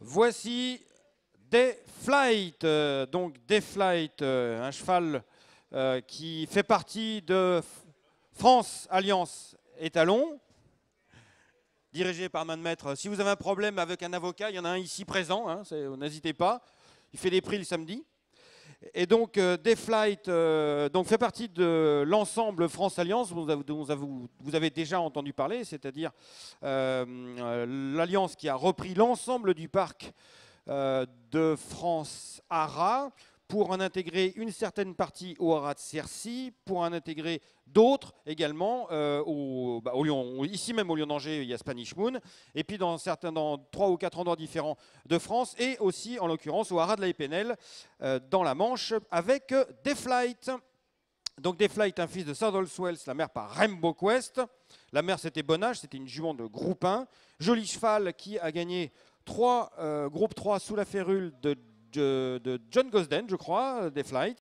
Voici des Flight, euh, donc des Flight, euh, un cheval euh, qui fait partie de France Alliance Étalon, dirigé par main maître. Si vous avez un problème avec un avocat, il y en a un ici présent, hein, n'hésitez pas. Il fait des prix le samedi. Et donc, euh, Deflight euh, donc fait partie de l'ensemble France Alliance, dont vous avez déjà entendu parler, c'est-à-dire euh, l'alliance qui a repris l'ensemble du parc de France ARA pour en intégrer une certaine partie au Haras de Cercy, pour en intégrer d'autres également euh, au, bah, au, Lyon. Ici même au Lyon d'Angers, il y a Spanish Moon, et puis dans certains, dans trois ou quatre endroits différents de France, et aussi en l'occurrence au Haras de la Epenel, euh, dans la Manche, avec euh, des flights. Donc des flights, un fils de Southall Swells, la mère par Rainbow Quest. La mère c'était Bonage, c'était une jument de groupe 1. Joli cheval qui a gagné trois groupes groupe 3 sous la férule de de, John Gosden, je crois, euh, des Flights,